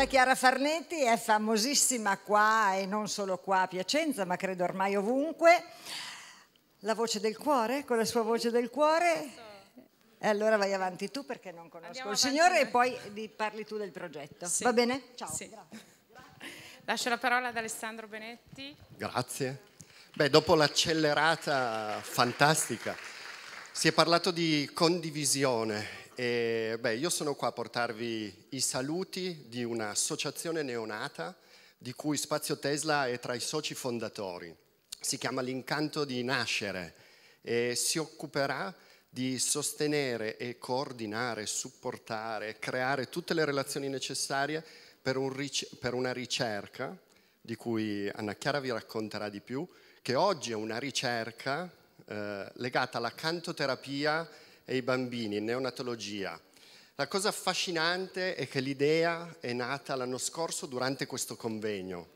Anna Chiara Farnetti è famosissima qua e non solo qua a Piacenza, ma credo ormai ovunque. La voce del cuore, con la sua voce del cuore. E allora vai avanti tu perché non conosco Andiamo il signore e poi parli tu del progetto. Sì. Va bene? Ciao. Sì. Lascio la parola ad Alessandro Benetti. Grazie. Beh, dopo l'accelerata fantastica si è parlato di condivisione e, beh, io sono qua a portarvi i saluti di un'associazione neonata di cui Spazio Tesla è tra i soci fondatori. Si chiama L'incanto di nascere e si occuperà di sostenere e coordinare, supportare, creare tutte le relazioni necessarie per, un ric per una ricerca di cui Anna Chiara vi racconterà di più, che oggi è una ricerca eh, legata alla cantoterapia e i bambini neonatologia. La cosa affascinante è che l'idea è nata l'anno scorso durante questo convegno.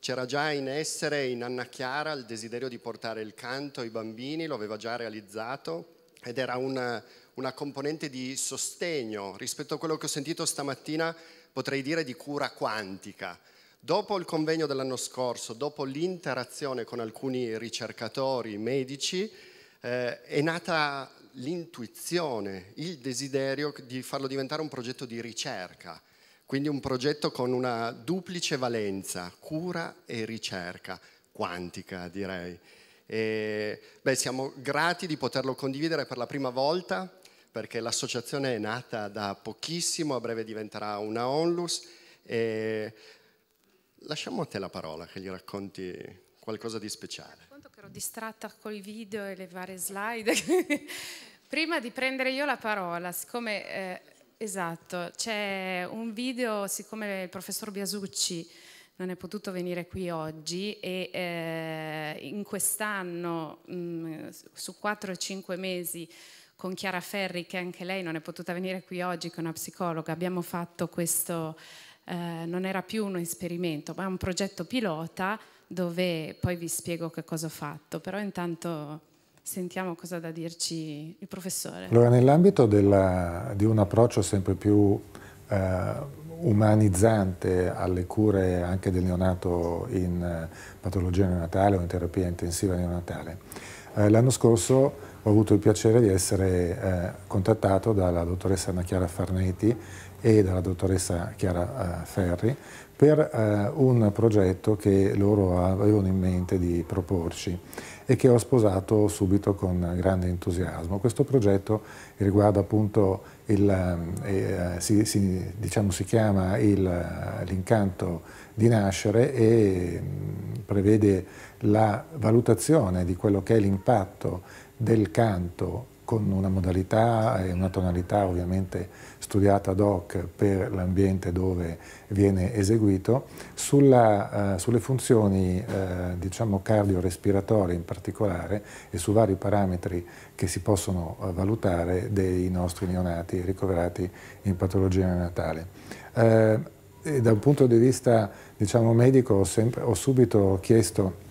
C'era già in essere in Anna Chiara il desiderio di portare il canto ai bambini, lo aveva già realizzato ed era una, una componente di sostegno rispetto a quello che ho sentito stamattina, potrei dire di cura quantica. Dopo il convegno dell'anno scorso, dopo l'interazione con alcuni ricercatori medici, eh, è nata l'intuizione, il desiderio di farlo diventare un progetto di ricerca, quindi un progetto con una duplice valenza, cura e ricerca, quantica direi. E, beh, siamo grati di poterlo condividere per la prima volta perché l'associazione è nata da pochissimo, a breve diventerà una onlus. E lasciamo a te la parola che gli racconti qualcosa di speciale ero distratta col video e le varie slide. Prima di prendere io la parola, siccome... Eh, esatto, c'è un video, siccome il professor Biasucci non è potuto venire qui oggi e eh, in quest'anno mh, mm, su 4-5 mesi con Chiara Ferri che anche lei non è potuta venire qui oggi che è una psicologa abbiamo fatto questo eh, non era più un esperimento ma un progetto pilota dove poi vi spiego che cosa ho fatto, però intanto sentiamo cosa ha da dirci il professore. Allora, nell'ambito di un approccio sempre più eh, umanizzante alle cure anche del neonato in eh, patologia neonatale o in terapia intensiva neonatale, eh, l'anno scorso ho avuto il piacere di essere eh, contattato dalla dottoressa Anna Chiara Farneti e dalla dottoressa Chiara eh, Ferri per eh, un progetto che loro avevano in mente di proporci e che ho sposato subito con grande entusiasmo. Questo progetto riguarda appunto il, eh, eh si, si, diciamo, si, chiama eh, l'incanto di nascere e mm, prevede la valutazione di quello che è l'impatto del canto con una modalità e una tonalità ovviamente studiata ad hoc per l'ambiente dove viene eseguito, sulla, eh, sulle funzioni eh, diciamo cardiorespiratorie in particolare e su vari parametri che si possono eh, valutare dei nostri neonati ricoverati in patologia neonatale. Eh, da un punto di vista diciamo, medico ho, sempre, ho subito chiesto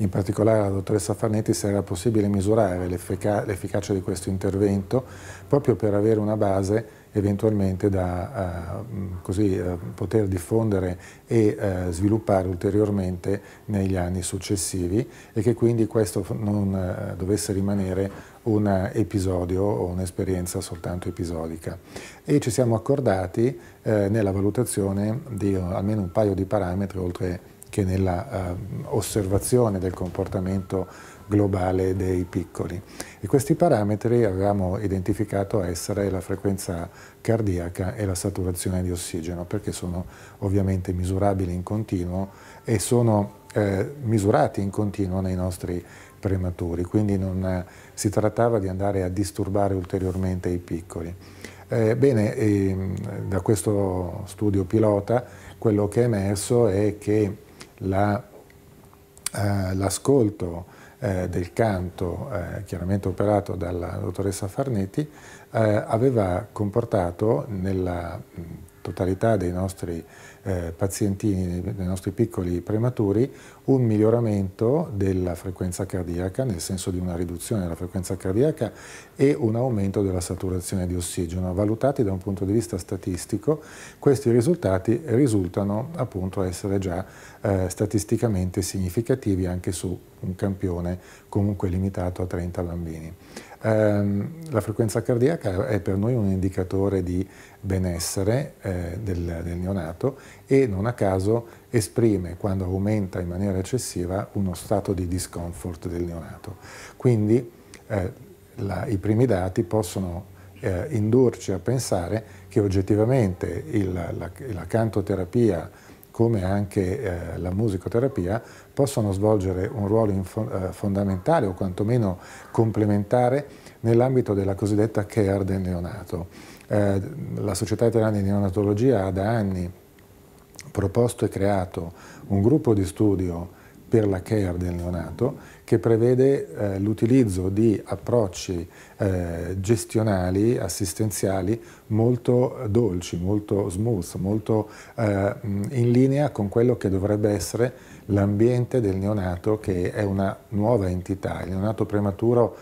in particolare la dottoressa Farnetti, se era possibile misurare l'efficacia di questo intervento proprio per avere una base eventualmente da uh, così, uh, poter diffondere e uh, sviluppare ulteriormente negli anni successivi e che quindi questo non dovesse rimanere un episodio o un'esperienza soltanto episodica. E ci siamo accordati nella valutazione di almeno un paio di parametri oltre a che nella eh, osservazione del comportamento globale dei piccoli. E questi parametri avevamo identificato essere la frequenza cardiaca e la saturazione di ossigeno, perché sono ovviamente misurabili in continuo e sono eh, misurati in continuo nei nostri prematuri, quindi non eh, si trattava di andare a disturbare ulteriormente i piccoli. Eh, bene, eh, da questo studio pilota quello che è emerso è che eh, l'ascolto la, eh, del canto, eh, chiaramente operato dalla dottoressa Farnetti, eh, aveva comportato nella totalità dei nostri eh, pazientini, dei nostri piccoli prematuri, un miglioramento della frequenza cardiaca, nel senso di una riduzione della frequenza cardiaca e un aumento della saturazione di ossigeno. Valutati da un punto di vista statistico, questi risultati risultano appunto essere già eh, statisticamente significativi anche su un campione comunque limitato a 30 bambini. Eh, la frequenza cardiaca è per noi un indicatore di benessere eh, del, del neonato e non a caso esprime quando aumenta in maniera eccessiva uno stato di discomfort del neonato. Quindi eh, la, i primi dati possono eh, indurci a pensare che oggettivamente il, la, la, cantoterapia come anche eh, la musicoterapia, possono svolgere un ruolo eh, fondamentale o quantomeno complementare nell'ambito della cosiddetta care del neonato. Eh, la Società Italiana di Neonatologia ha da anni proposto e creato un gruppo di studio per la care del neonato che prevede eh, l'utilizzo di approcci eh, gestionali, assistenziali molto dolci, molto smooth, molto eh, in linea con quello che dovrebbe essere l'ambiente del neonato che è una nuova entità. Il neonato prematuro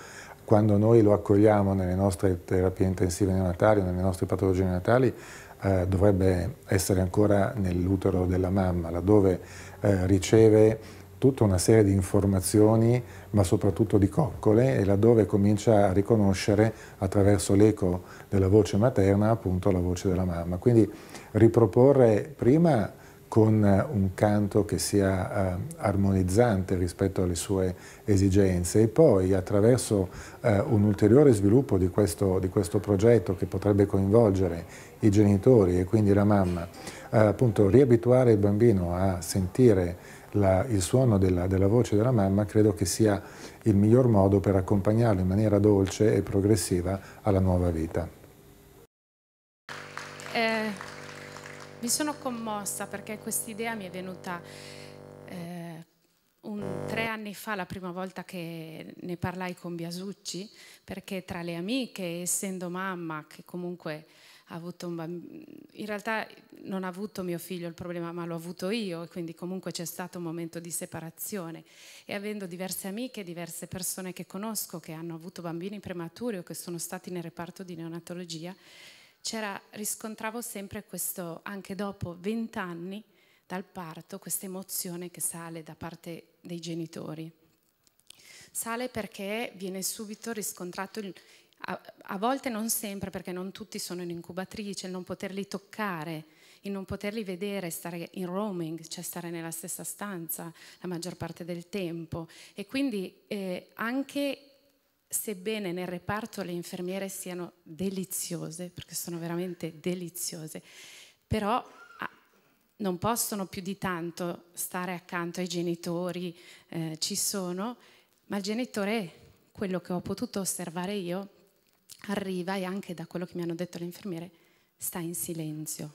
quando noi lo accogliamo nelle nostre terapie intensive neonatali, nelle nostre patologie neonatali, eh, dovrebbe essere ancora nell'utero della mamma, laddove eh, riceve tutta una serie di informazioni, ma soprattutto di coccole, e laddove comincia a riconoscere attraverso l'eco della voce materna appunto la voce della mamma. Quindi riproporre prima con eh, un canto che sia eh, armonizzante rispetto alle sue esigenze e poi attraverso eh, un ulteriore sviluppo di questo, di questo, progetto che potrebbe coinvolgere i genitori e quindi la mamma, eh, appunto riabituare il bambino a sentire la, il suono della, della, voce della mamma credo che sia il miglior modo per accompagnarlo in maniera dolce e progressiva alla nuova vita. Eh, mi sono commossa perché questa idea mi è venuta eh, un, tre anni fa, la prima volta che ne parlai con Biasucci, perché tra le amiche, essendo mamma, che comunque ha avuto un bambino, in realtà non ha avuto mio figlio il problema, ma l'ho avuto io, e quindi comunque c'è stato un momento di separazione. E avendo diverse amiche, diverse persone che conosco che hanno avuto bambini prematuri o che sono stati nel reparto di neonatologia, c'era, riscontravo sempre questo, anche dopo 20 anni dal parto, questa emozione che sale da parte dei genitori. Sale perché viene subito riscontrato il, a, a volte non sempre perché non tutti sono in incubatrice, non poterli toccare, il non poterli vedere, stare in roaming, cioè stare nella stessa stanza la maggior parte del tempo. E quindi eh, anche sebbene nel reparto le infermiere siano deliziose, perché sono veramente deliziose, però ah, non possono più di tanto stare accanto ai genitori, eh, ci sono, ma il genitore, quello che ho potuto osservare io, arriva e anche da quello che mi hanno detto le infermiere, sta in silenzio.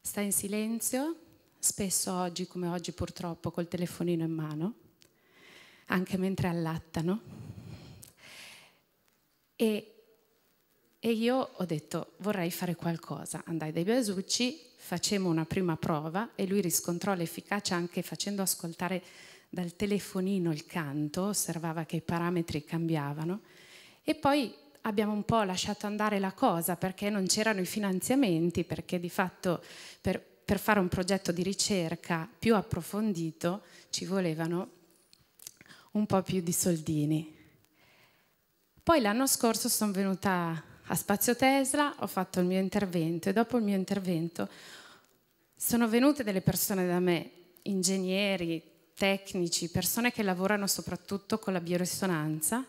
Sta in silenzio, spesso oggi come oggi purtroppo col telefonino in mano, anche mentre allattano. E, e io ho detto vorrei fare qualcosa. Andai dai Besucci, facemmo una prima prova e lui riscontrò l'efficacia anche facendo ascoltare dal telefonino il canto, osservava che i parametri cambiavano e poi abbiamo un po' lasciato andare la cosa perché non c'erano i finanziamenti, perché di fatto per, per fare un progetto di ricerca più approfondito ci volevano un po' più di soldini. Poi l'anno scorso sono venuta a Spazio Tesla, ho fatto il mio intervento e dopo il mio intervento sono venute delle persone da me, ingegneri, tecnici, persone che lavorano soprattutto con la bioresonanza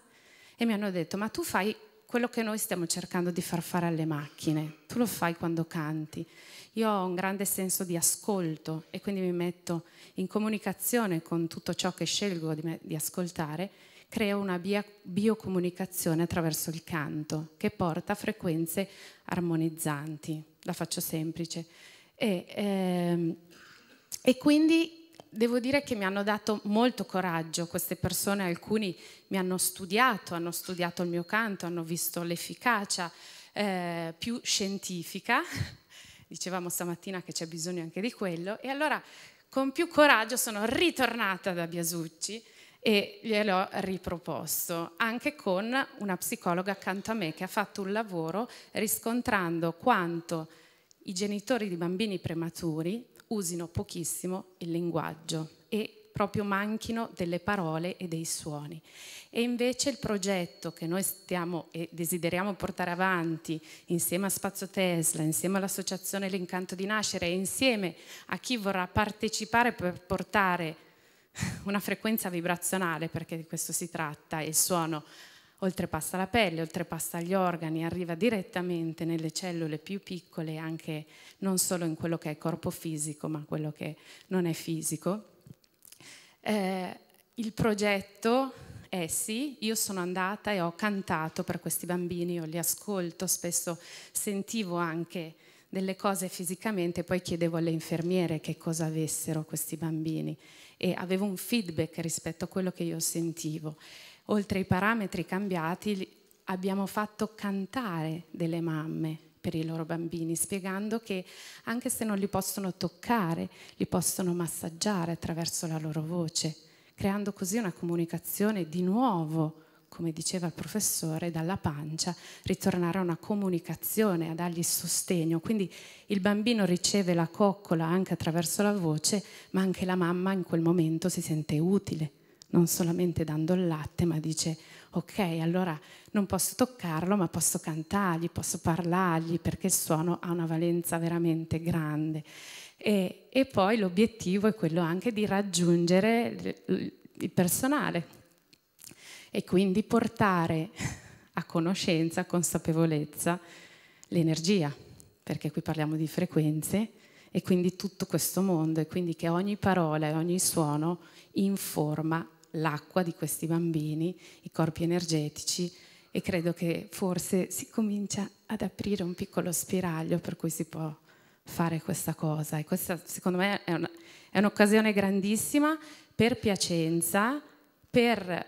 e mi hanno detto ma tu fai quello che noi stiamo cercando di far fare alle macchine. Tu lo fai quando canti. Io ho un grande senso di ascolto e quindi mi metto in comunicazione con tutto ciò che scelgo di, di ascoltare, creo una biocomunicazione attraverso il canto che porta frequenze armonizzanti. La faccio semplice. E, ehm, e quindi devo dire che mi hanno dato molto coraggio queste persone, alcuni mi hanno studiato, hanno studiato il mio canto, hanno visto l'efficacia eh, più scientifica, dicevamo stamattina che c'è bisogno anche di quello, e allora con più coraggio sono ritornata da Biasucci e gliel'ho riproposto, anche con una psicologa accanto a me che ha fatto un lavoro riscontrando quanto i genitori di bambini prematuri usino pochissimo il linguaggio e proprio manchino delle parole e dei suoni. E invece il progetto che noi stiamo e desideriamo portare avanti insieme a Spazio Tesla, insieme all'Associazione L'Incanto di Nascere e insieme a chi vorrà partecipare per portare una frequenza vibrazionale, perché di questo si tratta, il suono oltrepassa la pelle, oltrepassa gli organi, arriva direttamente nelle cellule più piccole, anche non solo in quello che è corpo fisico, ma quello che non è fisico. Eh, il progetto è sì, io sono andata e ho cantato per questi bambini, io li ascolto, spesso sentivo anche delle cose fisicamente, poi chiedevo alle infermiere che cosa avessero questi bambini e avevo un feedback rispetto a quello che io sentivo oltre ai parametri cambiati, abbiamo fatto cantare delle mamme per i loro bambini, spiegando che anche se non li possono toccare, li possono massaggiare attraverso la loro voce, creando così una comunicazione di nuovo, come diceva il professore, dalla pancia, ritornare a una comunicazione, a dargli sostegno. Quindi il bambino riceve la coccola anche attraverso la voce, ma anche la mamma in quel momento si sente utile non solamente dando il latte, ma dice ok, allora non posso toccarlo, ma posso cantargli, posso parlargli, perché il suono ha una valenza veramente grande. E, e poi l'obiettivo è quello anche di raggiungere il personale e quindi portare a conoscenza, a consapevolezza l'energia, perché qui parliamo di frequenze e quindi tutto questo mondo e quindi che ogni parola e ogni suono informa l'acqua di questi bambini, i corpi energetici e credo che forse si comincia ad aprire un piccolo spiraglio per cui si può fare questa cosa e questa secondo me è, un'occasione grandissima per Piacenza, per...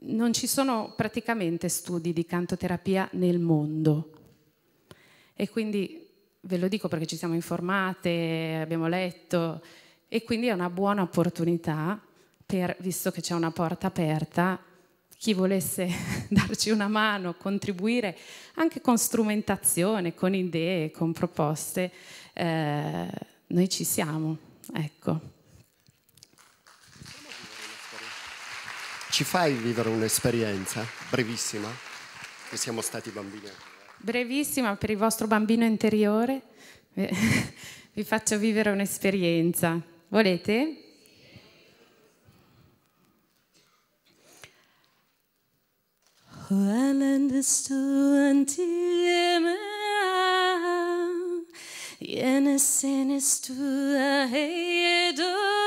non ci sono praticamente studi di cantoterapia nel mondo e quindi ve lo dico perché ci siamo informate, abbiamo letto e quindi è una buona opportunità per, visto che c'è una porta aperta, chi volesse darci una mano, contribuire anche con strumentazione, con idee, con proposte, eh, noi ci siamo. Ecco. Ci fai vivere un'esperienza brevissima? Che siamo stati bambini. Brevissima per il vostro bambino interiore. Vi faccio vivere un'esperienza. Volete? Kualandstuantiema Yenesenestuahedo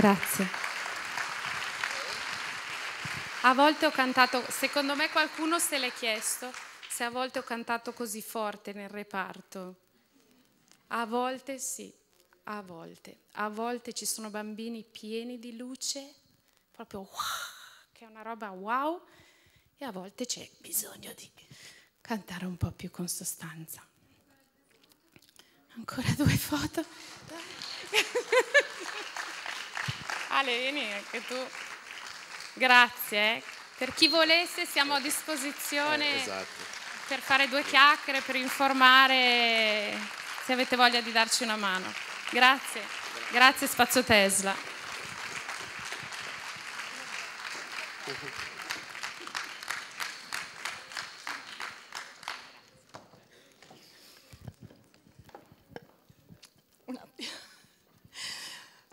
Grazie. A volte ho cantato, secondo me qualcuno se l'è chiesto, se a volte ho cantato così forte nel reparto. A volte sì, a volte. A volte ci sono bambini pieni di luce, proprio wow, che è una roba wow, e a volte c'è bisogno di cantare un po' più con sostanza. Ancora due foto. Ale, vieni anche tu. Grazie. Per chi volesse siamo a certo. disposizione eh, esatto. per fare due chiacchiere, per informare se avete voglia di darci una mano. Grazie. Grazie Spazio Tesla.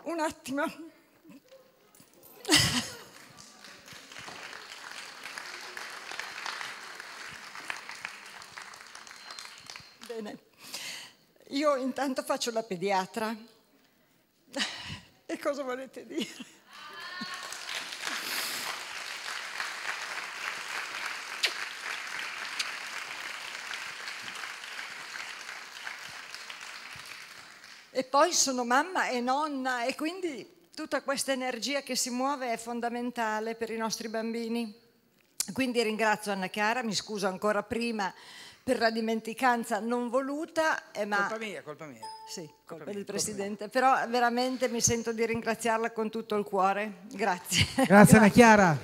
Un attimo. intanto faccio la pediatra. e cosa volete dire? e poi sono mamma e nonna e quindi tutta questa energia che si muove è fondamentale per i nostri bambini. Quindi ringrazio Anna Chiara, mi scuso ancora prima per la dimenticanza non voluta. Eh, ma... Colpa mia, colpa mia. Sì, colpa, colpa mia, del Presidente, colpa però veramente mi sento di ringraziarla con tutto il cuore. Grazie. Grazie, Grazie. Anna Chiara.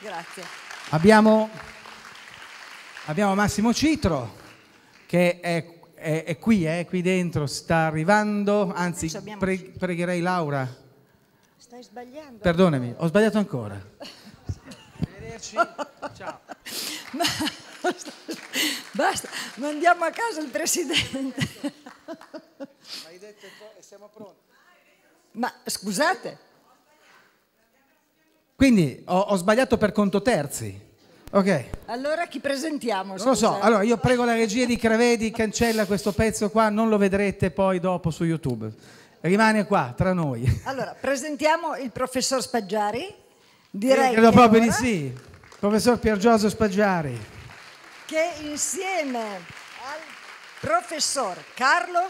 Grazie. Abbiamo, abbiamo, Massimo Citro che è, è, è qui, eh, qui dentro, sta arrivando, anzi pre, pregherei Laura. Stai sbagliando. Perdonami, ho sbagliato ancora. Arrivederci, ciao basta, basta, mandiamo a casa il Presidente. Hai detto e siamo pronti. Ma scusate. Quindi ho, ho sbagliato per conto terzi. Ok. Allora chi presentiamo? Non lo so, allora io prego la regia di Crevedi, cancella questo pezzo qua, non lo vedrete poi dopo su YouTube. Rimane qua, tra noi. Allora, presentiamo il professor Spaggiari. Direi io credo proprio ora... di sì. Professor Piergiorgio Spaggiari che insieme al professor Carlo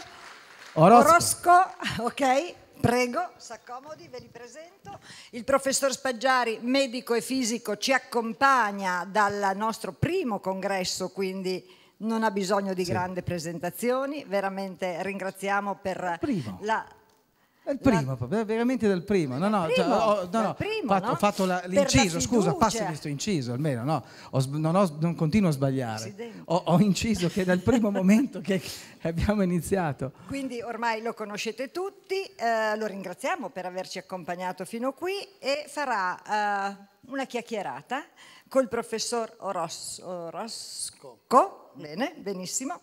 Orozco, Orozco ok, Prego, s'accomodi, ve li presento. Il professor Spaggiari, medico e fisico, ci accompagna dal nostro primo congresso, quindi non ha bisogno di sì. grandi presentazioni. Veramente ringraziamo per primo. la dal primo, la... Eh, veramente dal primo. No, no, primo, cioè, ho, no, no, primo, fatto, no? ho fatto la, l'inciso, scusa, passo questo inciso almeno, no, ho, non, ho, non, continuo a sbagliare. Ho, ho, inciso che dal primo momento che abbiamo iniziato. Quindi ormai lo conoscete tutti, eh, lo ringraziamo per averci accompagnato fino qui e farà eh, una chiacchierata col professor Oros, bene, benissimo,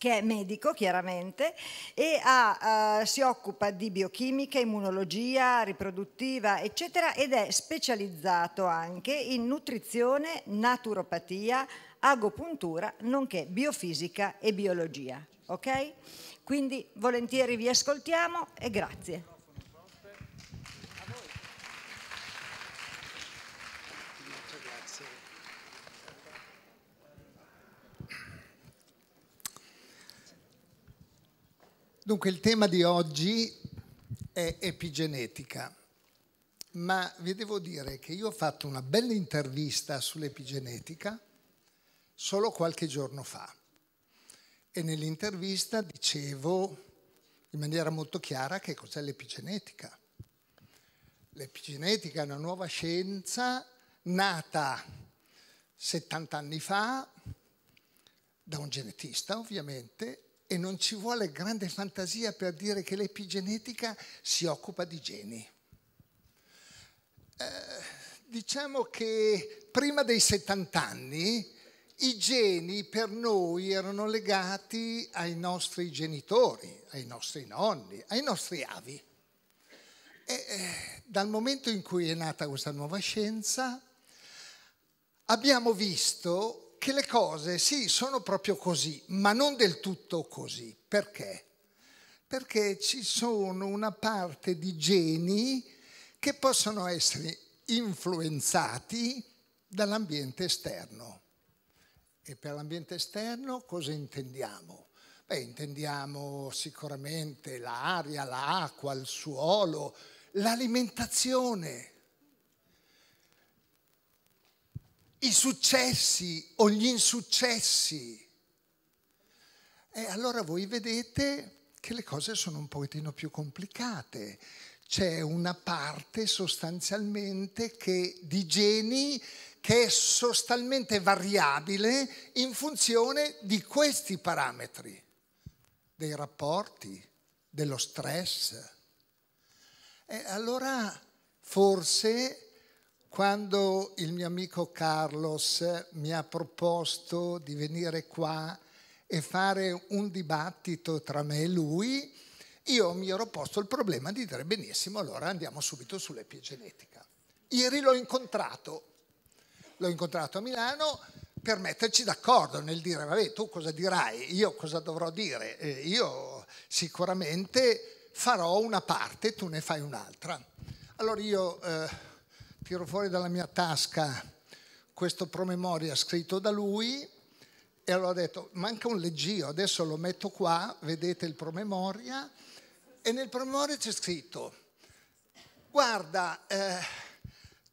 che è medico chiaramente e ha, eh, si occupa di biochimica, immunologia, riproduttiva eccetera ed è specializzato anche in nutrizione, naturopatia, agopuntura nonché biofisica e biologia. Ok? Quindi volentieri vi ascoltiamo e grazie. Dunque il tema di oggi è epigenetica, ma vi devo dire che io ho fatto una bella intervista sull'epigenetica solo qualche giorno fa e nell'intervista dicevo in maniera molto chiara che cos'è l'epigenetica. L'epigenetica è una nuova scienza nata 70 anni fa da un genetista ovviamente e non ci vuole grande fantasia per dire che l'epigenetica si occupa di geni. Eh, diciamo che prima dei 70 anni i geni per noi erano legati ai nostri genitori, ai nostri nonni, ai nostri avi. E, eh, dal momento in cui è nata questa nuova scienza abbiamo visto che le cose sì sono proprio così, ma non del tutto così. Perché? Perché ci sono una parte di geni che possono essere influenzati dall'ambiente esterno. E per l'ambiente esterno cosa intendiamo? Beh, intendiamo sicuramente l'aria, l'acqua, il suolo, l'alimentazione i successi o gli insuccessi. E allora voi vedete che le cose sono un pochettino più complicate. C'è una parte sostanzialmente che, di geni che è sostanzialmente variabile in funzione di questi parametri, dei rapporti, dello stress. E allora forse quando il mio amico Carlos mi ha proposto di venire qua e fare un dibattito tra me e lui, io mi ero posto il problema di dire benissimo, allora andiamo subito sull'epigenetica. Ieri l'ho incontrato, l'ho incontrato a Milano per metterci d'accordo nel dire, vabbè, tu cosa dirai, io cosa dovrò dire, io sicuramente farò una parte, tu ne fai un'altra. Allora io eh, tiro fuori dalla mia tasca questo promemoria scritto da lui e allora ho detto manca un leggio, adesso lo metto qua, vedete il promemoria e nel promemoria c'è scritto guarda eh,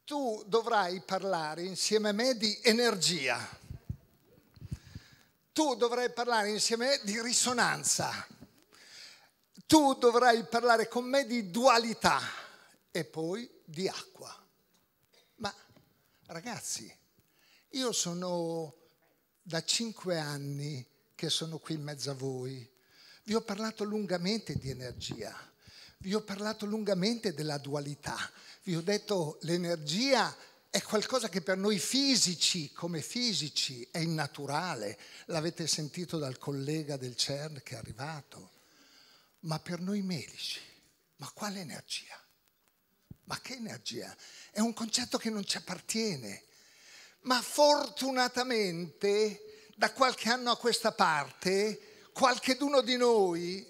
tu dovrai parlare insieme a me di energia, tu dovrai parlare insieme a me di risonanza, tu dovrai parlare con me di dualità e poi di acqua ragazzi, io sono da cinque anni che sono qui in mezzo a voi, vi ho parlato lungamente di energia, vi ho parlato lungamente della dualità, vi ho detto l'energia è qualcosa che per noi fisici, come fisici, è innaturale, l'avete sentito dal collega del CERN che è arrivato, ma per noi medici, ma quale energia? Ma che energia? È un concetto che non ci appartiene. Ma fortunatamente da qualche anno a questa parte qualcheduno di noi,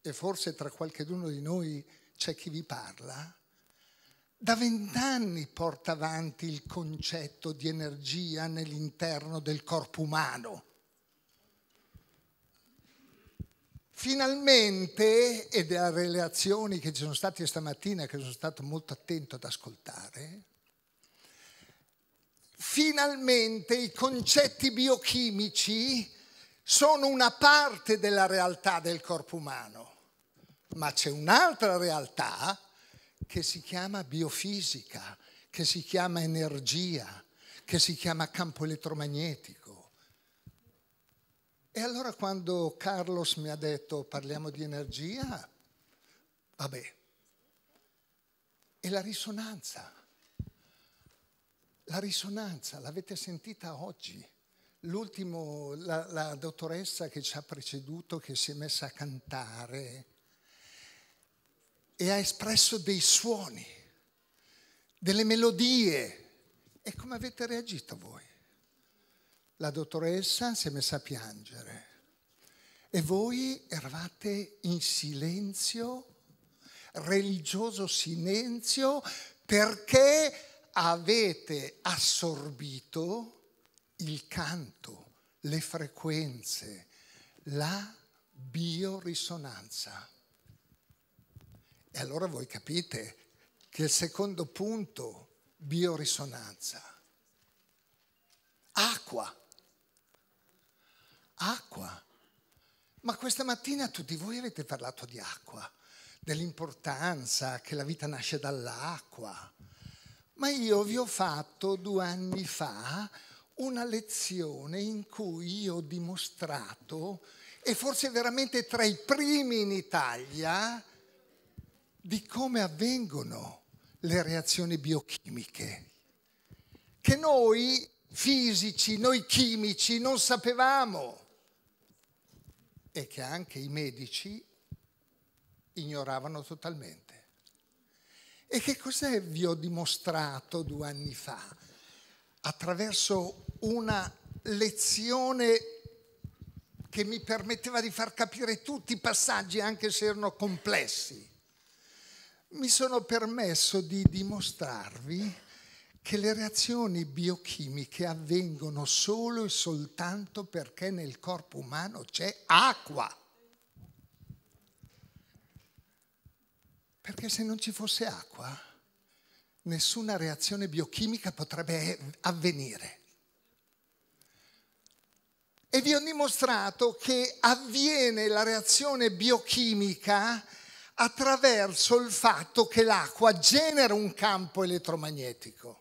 e forse tra qualcheduno di noi c'è chi vi parla, da vent'anni porta avanti il concetto di energia nell'interno del corpo umano. Finalmente, e dalle relazioni che ci sono state stamattina, che sono stato molto attento ad ascoltare, finalmente i concetti biochimici sono una parte della realtà del corpo umano, ma c'è un'altra realtà che si chiama biofisica, che si chiama energia, che si chiama campo elettromagnetico. E allora quando Carlos mi ha detto parliamo di energia, vabbè, e la risonanza, la risonanza l'avete sentita oggi. L'ultimo, la, la dottoressa che ci ha preceduto, che si è messa a cantare e ha espresso dei suoni, delle melodie. E come avete reagito voi? la dottoressa si è messa a piangere e voi eravate in silenzio, religioso silenzio, perché avete assorbito il canto, le frequenze, la biorisonanza. E allora voi capite che il secondo punto, biorisonanza, acqua, acqua. Ma questa mattina tutti voi avete parlato di acqua, dell'importanza che la vita nasce dall'acqua. Ma io vi ho fatto due anni fa una lezione in cui io ho dimostrato, e forse veramente tra i primi in Italia, di come avvengono le reazioni biochimiche, che noi fisici, noi chimici non sapevamo e che anche i medici ignoravano totalmente. E che cos'è vi ho dimostrato due anni fa? Attraverso una lezione che mi permetteva di far capire tutti i passaggi, anche se erano complessi. Mi sono permesso di dimostrarvi che le reazioni biochimiche avvengono solo e soltanto perché nel corpo umano c'è acqua. Perché se non ci fosse acqua, nessuna reazione biochimica potrebbe eh, avvenire. E vi ho dimostrato che avviene la reazione biochimica attraverso il fatto che l'acqua genera un campo elettromagnetico.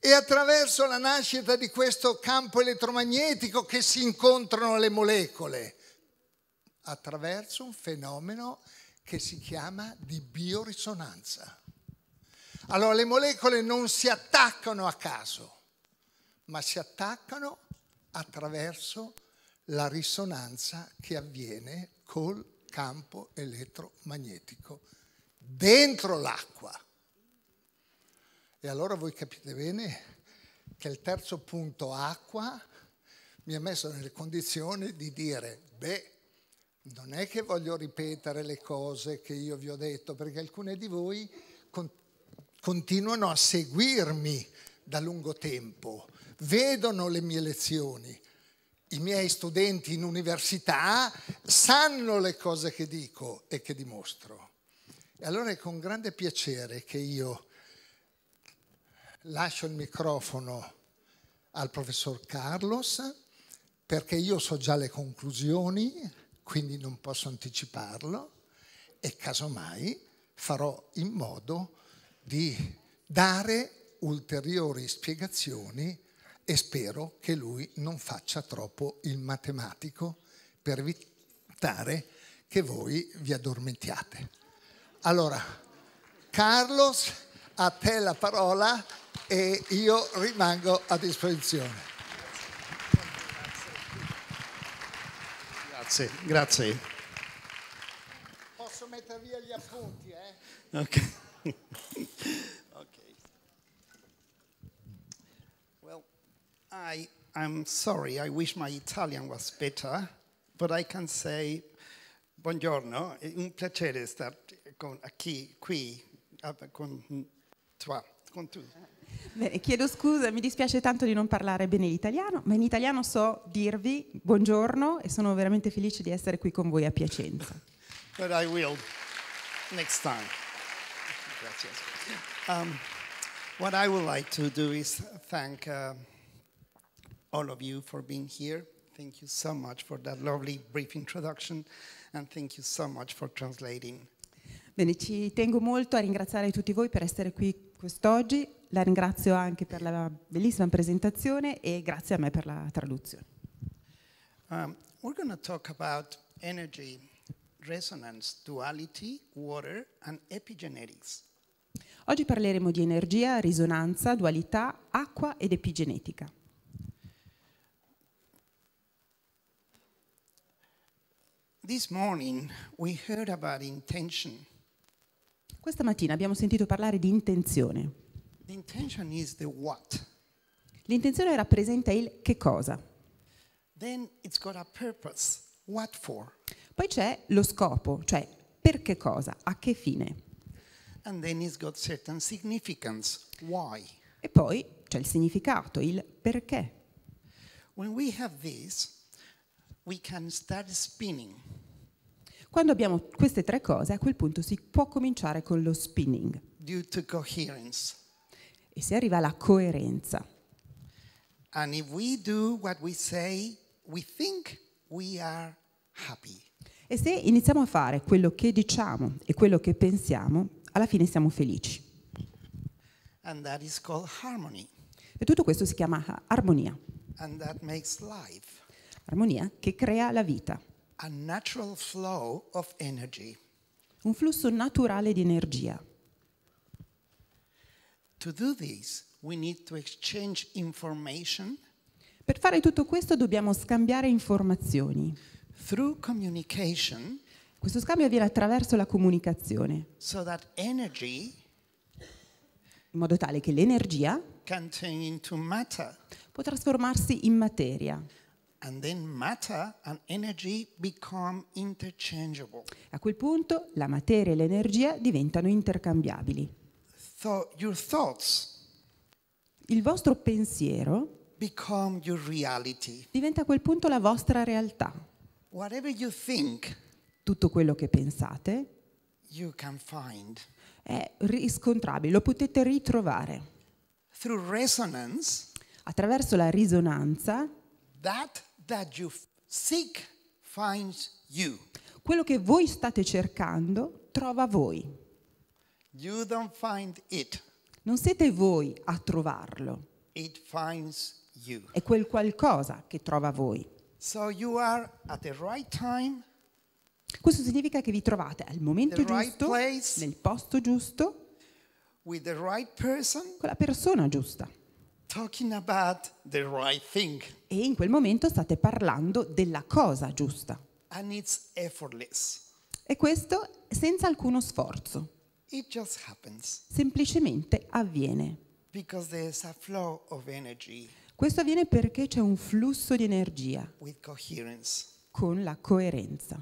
E attraverso la nascita di questo campo elettromagnetico che si incontrano le molecole, attraverso un fenomeno che si chiama di biorisonanza. Allora le molecole non si attaccano a caso, ma si attaccano attraverso la risonanza che avviene col campo elettromagnetico dentro l'acqua. E allora voi capite bene che il terzo punto acqua mi ha messo nelle condizioni di dire, beh, non è che voglio ripetere le cose che io vi ho detto, perché alcune di voi con- continuano a seguirmi da lungo tempo, vedono le mie lezioni, i miei studenti in università sanno le cose che dico e che dimostro. E allora è con grande piacere che io lascio il microfono al professor Carlos perché io so già le conclusioni, quindi non posso anticiparlo e casomai farò in modo di dare ulteriori spiegazioni e spero che lui non faccia troppo il matematico per evitare che voi vi addormentiate. Allora, Carlos, a te la parola e io rimango a disposizione. Grazie, grazie. Posso mettere via gli appunti, eh? Ok. okay. Well, I I'm sorry, I wish my Italian was better, but I can say buongiorno, è un piacere stare con, qui, qui, eh, con, tua, con tu. Bene, chiedo scusa, mi dispiace tanto di non parlare bene l'italiano, ma in italiano so dirvi buongiorno e sono veramente felice di essere qui con voi a Piacenza. But I will next time. Grazie. Um, what I would like to do is thank uh, all of you for being here. Thank you so much for that lovely brief introduction and thank you so much for translating. Bene, ci tengo molto a ringraziare tutti voi per essere qui quest'oggi la ringrazio anche per la bellissima presentazione e grazie a me per la traduzione. Um, we're going to talk about energy, resonance, duality, water and epigenetics. Oggi parleremo di energia, risonanza, dualità, acqua ed epigenetica. This morning we heard about intention. Questa mattina abbiamo sentito parlare di intenzione. L'intenzione rappresenta il che cosa. Poi c'è lo scopo, cioè per che cosa, a che fine. E poi c'è il significato, il perché. This, Quando abbiamo queste tre cose, a quel punto si può cominciare con lo spinning. Due to coherence e si arriva alla coerenza. We say, we we e se iniziamo a fare quello che diciamo e quello che pensiamo, alla fine siamo felici. E tutto questo si chiama armonia. Armonia che crea la vita. Un flusso naturale di energia. This, per fare tutto questo dobbiamo scambiare informazioni. Questo scambio avviene attraverso la comunicazione. So in modo tale che l'energia può trasformarsi in materia. A quel punto la materia e l'energia diventano intercambiabili. So your thoughts il vostro pensiero become your reality. diventa a quel punto la vostra realtà. Whatever you think, Tutto quello che pensate you can find. è riscontrabile, lo potete ritrovare. Through resonance, attraverso la risonanza, that that you seek finds you. quello che voi state cercando trova voi. You don't find it. Non siete voi a trovarlo. It finds you. È quel qualcosa che trova voi. So you are at the right time, Questo significa che vi trovate al momento the right giusto, place, nel posto giusto, with the right person, con la persona giusta. Talking about the right thing. E in quel momento state parlando della cosa giusta. And it's effortless. E questo senza alcuno sforzo. It just happens. Semplicemente avviene. Because there's a flow of energy Questo avviene perché c'è un flusso di energia with coherence. con la coerenza.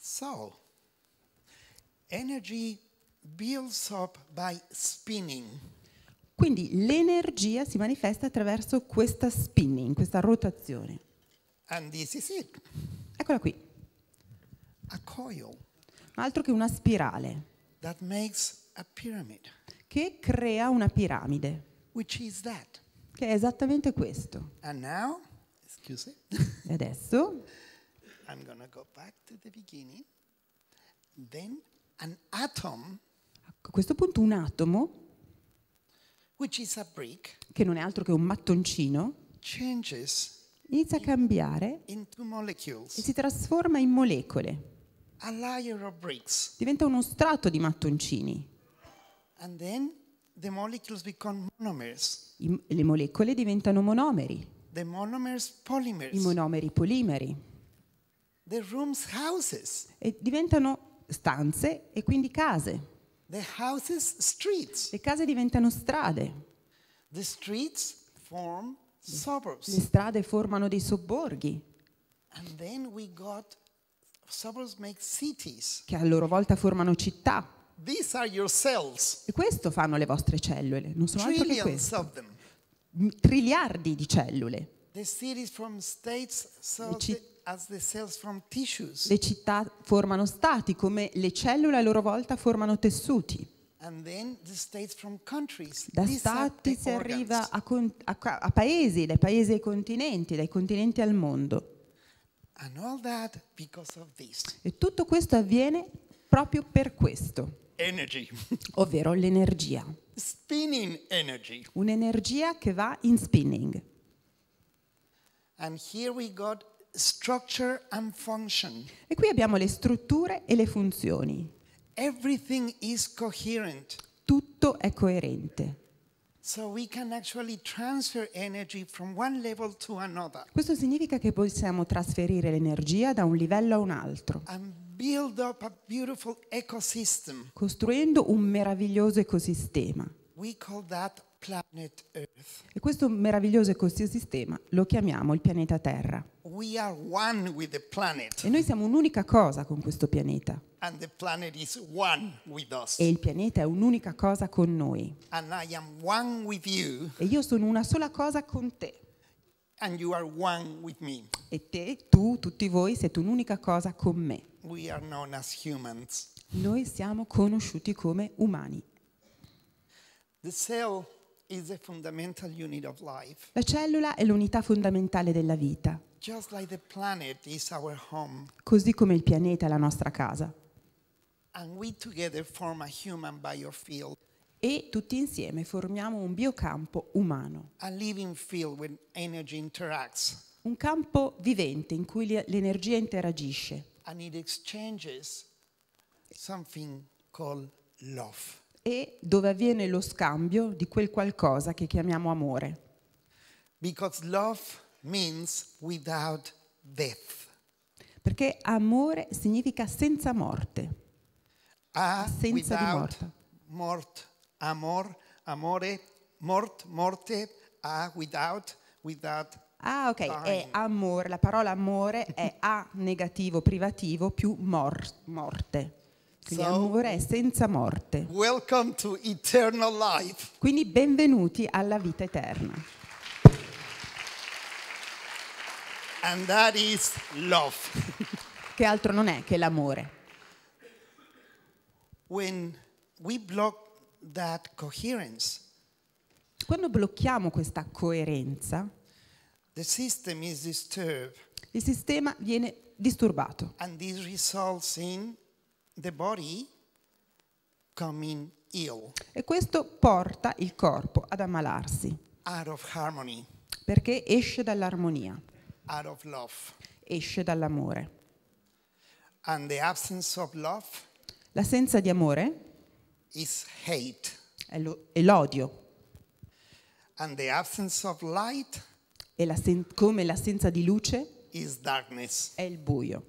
So, energy builds up by spinning. Quindi l'energia si manifesta attraverso questa spinning, questa rotazione. And this is it. Eccola qui. A coil altro che una spirale che crea una piramide, che è esattamente questo. Now, e adesso go atom, a questo punto un atomo, brick, che non è altro che un mattoncino, inizia a cambiare e si trasforma in molecole. Diventa uno strato di mattoncini. The I, le molecole diventano monomeri. I monomeri polimeri. Rooms, e diventano stanze e quindi case. Houses, le case diventano strade. The streets form le, le strade formano dei sobborghi. And then we got che a loro volta formano città. E questo fanno le vostre cellule, non sono altro che questo. Triliardi di cellule. Le, città formano stati, come le cellule a loro volta formano tessuti. Da stati si arriva a, a, a paesi, dai paesi ai continenti, dai continenti al mondo. E tutto questo avviene proprio per questo. Energy. Ovvero l'energia. Spinning energy. Un'energia che va in spinning. E qui abbiamo le strutture e le funzioni. Tutto è coerente. So we can actually transfer energy from one level to another. Questo significa che possiamo trasferire l'energia da un livello a un altro. And build up a beautiful ecosystem. Costruendo un meraviglioso ecosistema. We call that e questo meraviglioso ecosistema lo chiamiamo il pianeta Terra. E noi siamo un'unica cosa con questo pianeta. E il pianeta è un'unica cosa con noi. E io sono una sola cosa con te. E te, tu, tutti voi siete un'unica cosa con me. Noi siamo conosciuti come umani. The cell la cellula è l'unità fondamentale della vita. Così come il pianeta è la nostra casa. E tutti insieme formiamo un biocampo umano. Un campo vivente in cui l'energia interagisce. And it exchanges something called love e dove avviene lo scambio di quel qualcosa che chiamiamo amore. Because love means without death. Perché amore significa senza morte. A ah, senza di morte. Mort, amor, amore, mort, morte, a ah, without, without Ah, ok, Fine. è amore, la parola amore è a negativo privativo più mor morte. Quindi amore è senza morte. Welcome to eternal life. Quindi benvenuti alla vita eterna. And that is love. che altro non è che l'amore. When we block that coherence, quando blocchiamo questa coerenza, the system is disturbed. il sistema viene disturbato. And this results in the body ill. E questo porta il corpo ad ammalarsi. Out of harmony. Perché esce dall'armonia. Out of love. Esce dall'amore. And the absence of love L'assenza di amore is hate. È, lo, è l'odio. And the absence of light e l'assen- come l'assenza di luce is darkness. è il buio.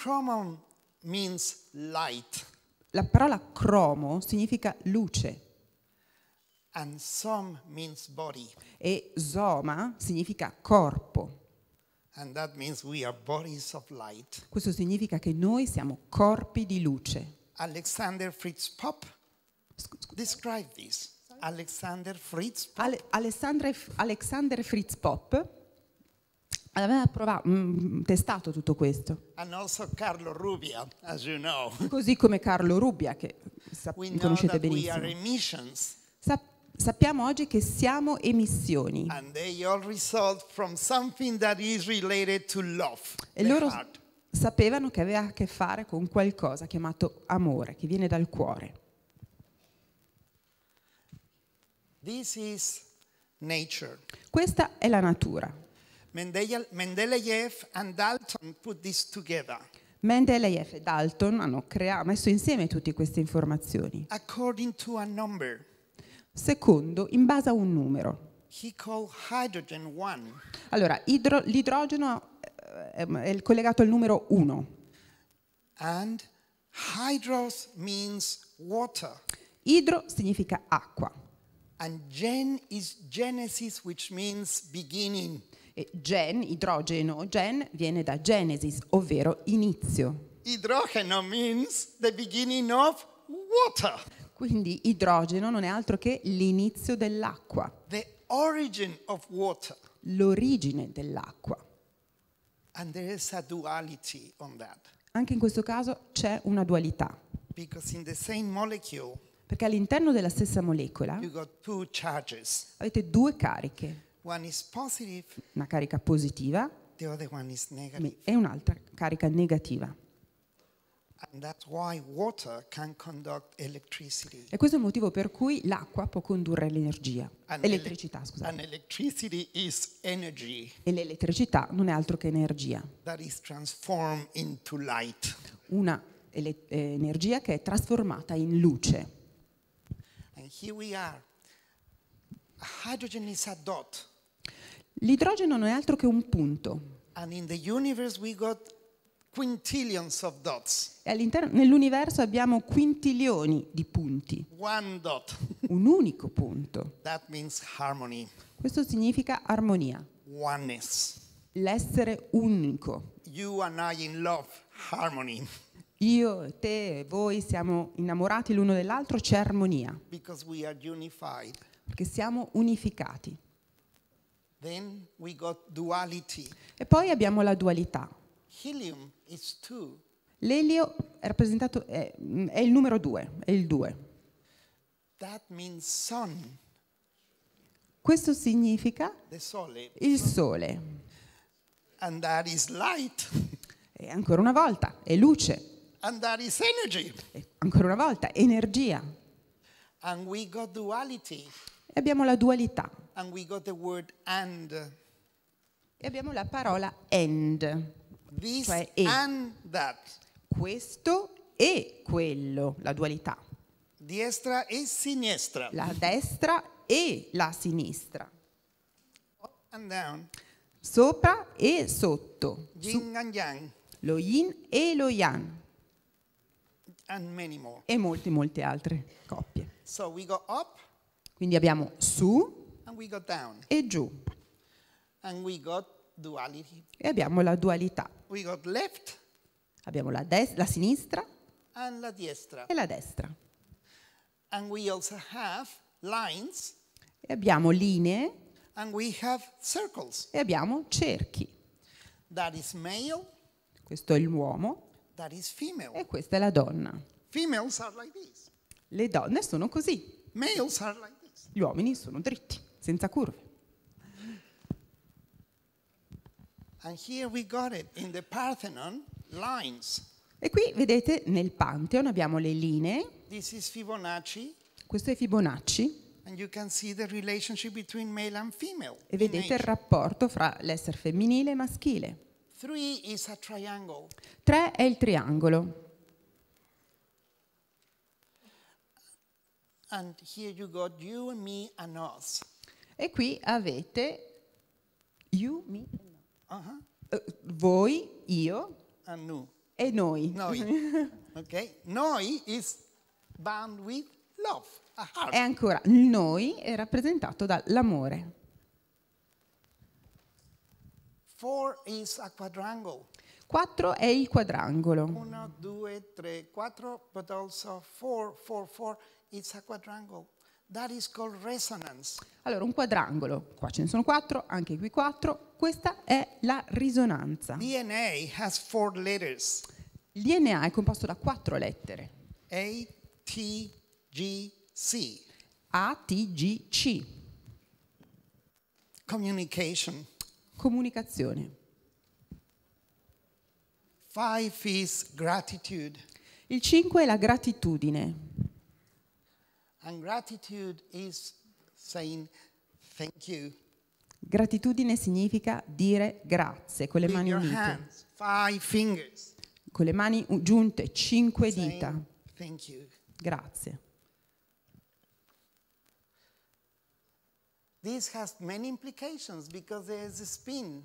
Chromon means light. La parola cromo significa luce. And som means body. E soma significa corpo. And that means we are bodies of light. Questo significa che noi siamo corpi di luce. Alexander Fritz Pop describe this. Alexander Fritz Pop. Ale Alexander, Alexander Fritz Pop aveva provato, mh, mm, mm, testato tutto questo. Rubia, you know. Così come Carlo Rubbia, che sap- conoscete benissimo. Sa- sappiamo oggi che siamo emissioni. Love, e loro heart. sapevano che aveva a che fare con qualcosa chiamato amore, che viene dal cuore. Questa è la natura. Mendeleev and Dalton put this together. Mendeleev e Dalton hanno crea- messo insieme tutte queste informazioni. According to a number. Secondo, in base a un numero. He called hydrogen one. Allora, idro- l'idrogeno eh, ehm, è collegato al numero 1. And hydros means water. Idro significa acqua. And gen is Genesis, which means beginning gen, idrogeno, gen viene da Genesis, ovvero inizio. Idrogeno means the beginning of water. Quindi idrogeno non è altro che l'inizio dell'acqua. The origin of water. L'origine dell'acqua. And there is a duality on that. Anche in questo caso c'è una dualità. Because in the same molecule perché all'interno della stessa molecola avete due cariche. Positive, una carica positiva e un'altra carica negativa. E questo è il motivo per cui l'acqua può condurre l'energia. L'elettricità, scusate. E l'elettricità non è altro che energia. Una eh, energia che è trasformata in luce. And here we are, L'idrogeno non è altro che un punto. E nell'universo abbiamo quintilioni di punti. Un unico punto. Questo significa armonia. Oneness. L'essere unico. You and I in love, harmony. Io, te, voi siamo innamorati l'uno dell'altro, c'è armonia. Because we are unified perché siamo unificati. E poi abbiamo la dualità. L'elio è, è, mm, è il numero due, è il due. That means sun. Questo significa il sole. And that is light. E ancora una volta, è luce. And that is E ancora una volta, energia. And we got duality abbiamo la dualità. And and. we got the word E abbiamo la parola and. This cioè e. Questo e quello, la dualità. Destra e sinistra. La destra e la sinistra. Up and down. Sopra e sotto. Yin and yang. Lo yin e lo yang. E molte, molte altre coppie. So we go up quindi abbiamo su e giù. E abbiamo la dualità. Left, abbiamo la, la sinistra la e la destra. e abbiamo linee e abbiamo cerchi. Male, questo è l'uomo e questa è la donna. Like Le donne sono così. Males are like gli uomini sono dritti, senza curve. Parthenon, e qui vedete nel Pantheon abbiamo le linee. Questo è Fibonacci. E vedete il rapporto fra l'essere femminile e maschile. Tre è il triangolo. And here you got you, me and us. E qui avete you, me and us. Uh -huh. uh, eh, voi, io e noi. Noi. ok? Noi is bound with love, E ancora, noi è rappresentato dall'amore. Four is a quadrangle. Quattro è il quadrangolo. Uno, due, tre, quattro, but also four, four, four it's a quadrangle. That is called resonance. Allora, un quadrangolo, qua ce ne sono quattro, anche qui quattro, questa è la risonanza. DNA has four letters. Il è composto da quattro lettere. A, T, G, C. A, T, G, C. Communication. Comunicazione. Five is gratitude. Il cinque è la gratitudine. And gratitude is saying thank you. Gratitudine significa dire grazie con le mani unite. Hands, five fingers. Con le mani giunte, cinque saying dita. Thank you. Grazie. This has many implications because there is a spin.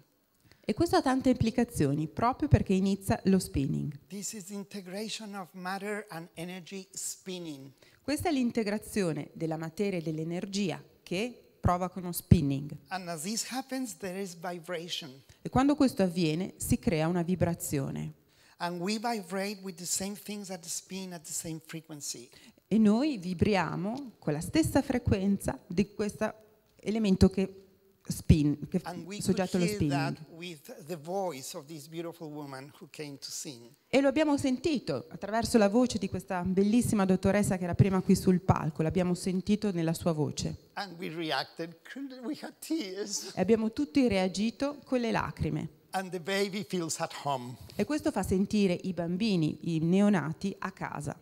E questo ha tante implicazioni proprio perché inizia lo spinning. This is integration of matter and energy spinning. Questa è l'integrazione della materia e dell'energia che provoca uno spinning. Happens, e quando questo avviene si crea una vibrazione. e noi vibriamo con la stessa frequenza di questo elemento che spin, che soggetto allo spinning. E lo abbiamo sentito attraverso la voce di questa bellissima dottoressa che era prima qui sul palco, l'abbiamo sentito nella sua voce. E abbiamo tutti reagito con le lacrime. E questo fa sentire i bambini, i neonati, a casa.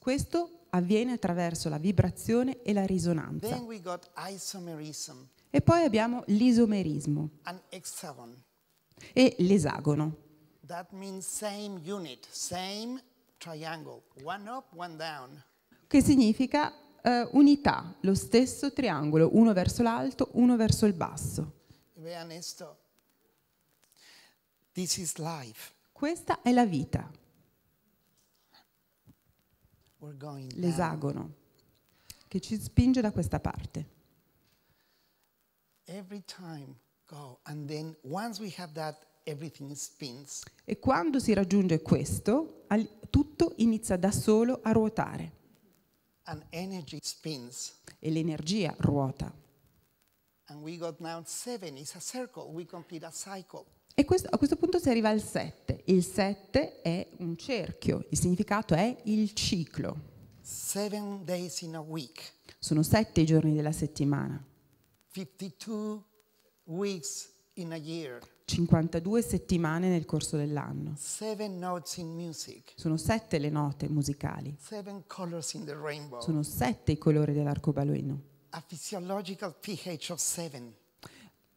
Questo avviene attraverso la vibrazione e la risonanza. E poi abbiamo l'isomerismo e l'esagono. Same unit, same one up, one che significa eh, unità, lo stesso triangolo, uno verso l'alto, uno verso il basso. Beh, Ernesto, Questa è la vita l'esagono, che ci spinge da questa parte. e quando si raggiunge questo, tutto inizia da solo a ruotare. E l'energia ruota. And we got now seven, it's a circle, we cycle. E questo, a questo punto si arriva al 7. Il 7 è un cerchio, il significato è il ciclo. Sono sette i giorni della settimana. 52 weeks in a year. 52 settimane nel corso dell'anno. Sono sette le note musicali. Sono sette i colori dell'arcobaleno. A physiological pH of 7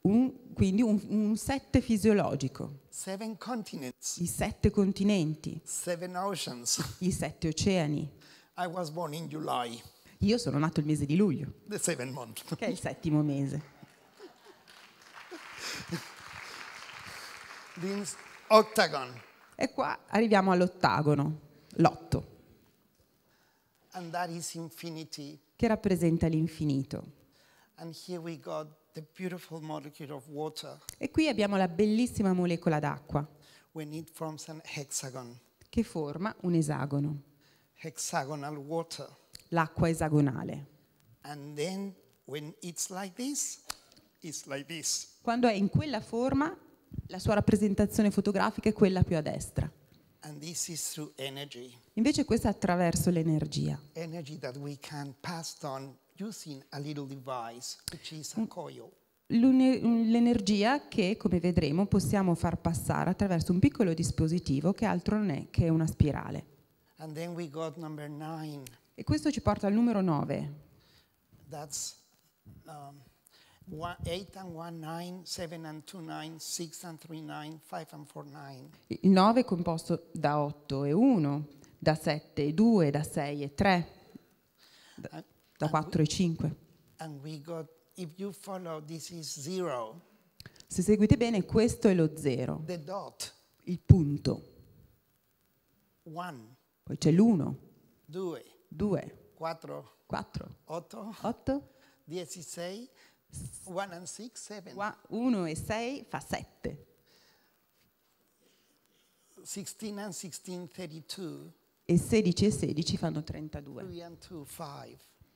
un, quindi un, un sette fisiologico. Seven continents. I sette continenti. Seven oceans. I sette oceani. I was born in July. Io sono nato il mese di luglio. The seven month. Che è il settimo mese. Octagon. E qua arriviamo all'ottagono, l'otto. Che rappresenta l'infinito. And here we got e qui abbiamo la bellissima molecola d'acqua che forma un esagono. L'acqua esagonale. Then, like this, like Quando è in quella forma, la sua rappresentazione fotografica è quella più a destra. Invece questa è attraverso l'energia. Energy that we can pass on using a little device, which is a mm. coil. L'energia che, come vedremo, possiamo far passare attraverso un piccolo dispositivo che altro non è che una spirale. E questo ci porta al numero 9. That's um, 8 and 1, 9, 7 and 2, 9, 6 and 3, 9, 5 and 4, 9. Il 9 è composto da 8 e 1, da 7 e 2, da 6 e 3 da 4 e 5. Got, follow, Se seguite bene, questo è lo 0. Il punto. One. Poi c'è l'1. 2. 2. 4. 4. 8. 8. 16. 1 and 6, 7. 1 e sei fa sette. Sixteen and sixteen, thirty-two. E sedici e sedici fanno trentadue. Three and two, five.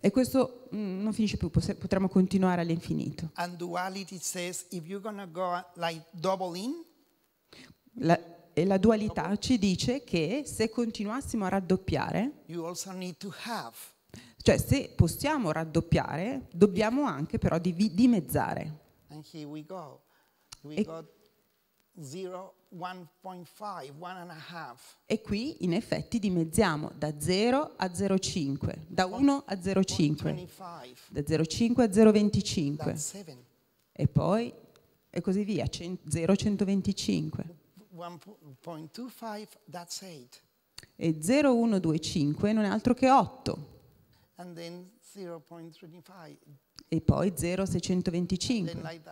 E questo mm, non finisce più, potremmo continuare all'infinito. Says, go like in, la, e la dualità ci dice che se continuassimo a raddoppiare, cioè se possiamo raddoppiare, dobbiamo anche però dimezzare. And here we go. We e, 0, 1.5, 1.5. E qui in effetti dimezziamo da 0 a 0,5, da 1 a 0,5, da 0,5 a 0,25 e poi e così via, 0,125. 1.25, that's 8. E 0,125 non è altro che 8. And then 0.25, e poi 0,625